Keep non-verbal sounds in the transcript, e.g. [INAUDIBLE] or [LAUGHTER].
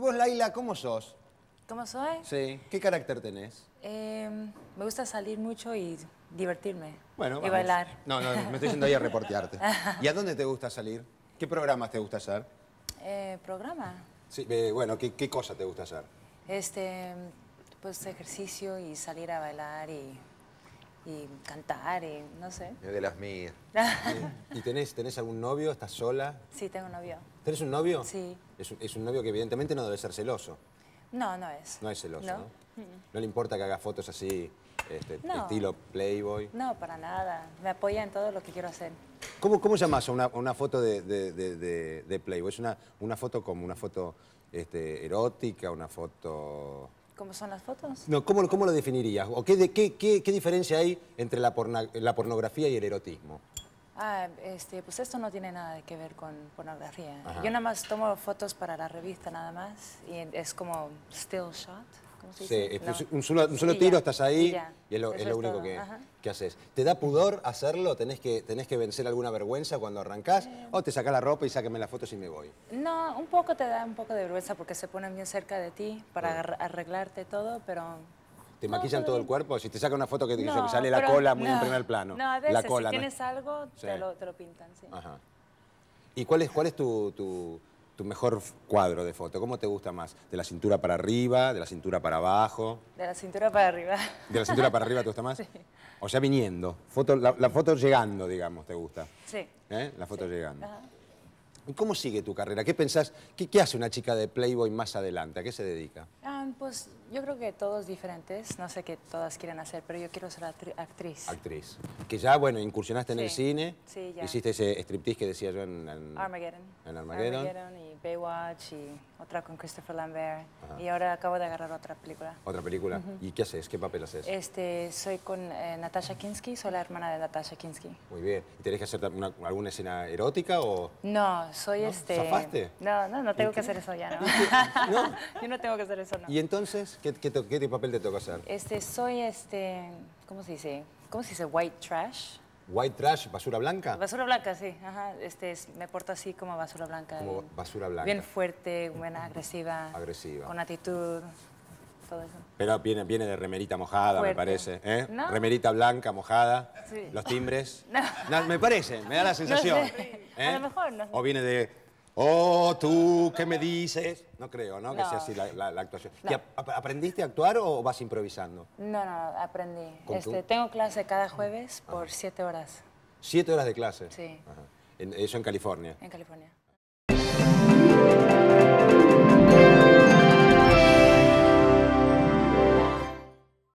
¿Y vos, Laila, cómo sos? ¿Cómo soy? Sí. ¿Qué carácter tenés? Em, me gusta salir mucho y divertirme. Bueno, y bailar. No, no, me estoy yendo ahí a reportearte. [LAUGHS] ¿Y a dónde te gusta salir? ¿Qué programas te gusta hacer? Eh, ¿Programa? Sí, eh, bueno, ¿qué, ¿qué cosa te gusta hacer? Este, pues ejercicio y salir a bailar y y cantar y no sé. de las mías. [LAUGHS] ¿Y tenés, tenés algún novio? ¿Estás sola? Sí, tengo un novio. ¿Tenés un novio? Sí. Es un, es un novio que evidentemente no debe ser celoso. No, no es. No es celoso, ¿no? No, no le importa que haga fotos así, este, estilo Playboy. No, para nada. Me apoya en todo lo que quiero hacer. ¿Cómo, cómo llamas a una, una, foto de, de, de, Playboy? ¿Es una, una, foto como una foto este, erótica, una foto ¿Cómo son las fotos? No, ¿cómo, lo definirías? ¿O qué, de, qué, diferencia hay entre la, pornografía y el erotismo? Ah, este, pues esto no tiene nada que ver con pornografía. Yo nada más tomo fotos para la revista nada más y es como still shot. Sí, un, solo, tiro, estás ahí y, es lo, único que, haces. ¿Te da pudor hacerlo? ¿Tenés que, tenés que vencer alguna vergüenza cuando arrancás? Eh. ¿O te saca la ropa y sáqueme la fotos y me voy? No, un poco te da un poco de vergüenza porque se ponen bien cerca de ti para ah. arreglarte todo, pero ¿Te maquillan todo el cuerpo? Si te saca una foto que sale la cola muy en primer plano. No, a veces la cola, si tienes algo, te, lo, pintan, sí. Ajá. ¿Y cuál es, cuál es tu, tu mejor cuadro de foto? ¿Cómo te gusta más? ¿De la cintura para arriba? ¿De la cintura para abajo? De la cintura para arriba. ¿De la cintura para arriba te gusta más? [LAUGHS] Sí. O sea, viniendo. Foto, la, foto llegando, digamos, ¿te gusta? Sí. ¿Eh? La foto llegando. ¿Y cómo sigue tu carrera? ¿Qué pensás? Qué, hace una chica de Playboy más adelante? ¿A qué se dedica? pues yo creo que todos diferentes. No sé qué todas quieren hacer, pero yo quiero ser actriz. Actriz. Que ya, bueno, incursionaste en el cine. Sí, ya. Hiciste ese striptease que decía yo en, Armageddon. En Armageddon. y Baywatch y otra con Christopher Lambert. Y ahora acabo de agarrar otra película. ¿Otra película? ¿Y qué haces? ¿Qué papel haces? Este, soy con eh, Natasha Kinski. soy la hermana de Natasha Kinski. Muy bien. ¿Y tenés que hacer alguna escena erótica o...? No, soy este... ¿Zafaste? No, no, no tengo que hacer eso ya, ¿no? no. [LAUGHS] yo no tengo que hacer eso, no. ¿Y entonces qué, papel te toca hacer? Este, soy, este, ¿cómo se dice? ¿Cómo se dice? White trash. White trash, basura blanca. Basura blanca, sí. Este, me porto así como basura blanca. Como basura blanca. Bien fuerte, buena, agresiva. Agresiva. Con actitud. Todo eso. Pero viene, viene de remerita mojada, me parece. ¿eh? Remerita blanca, mojada. Sí. Los timbres. [LAUGHS] No. me parece, me da la sensación. ¿eh? A lo mejor no. O viene de Oh, tú, ¿qué me dices? No creo, ¿no? Que sea así la, actuación. ¿Aprendiste a actuar o vas improvisando? No, no, aprendí. Este, tengo clase cada jueves por siete horas Siete horas de clase. Sí. eso en California. en California.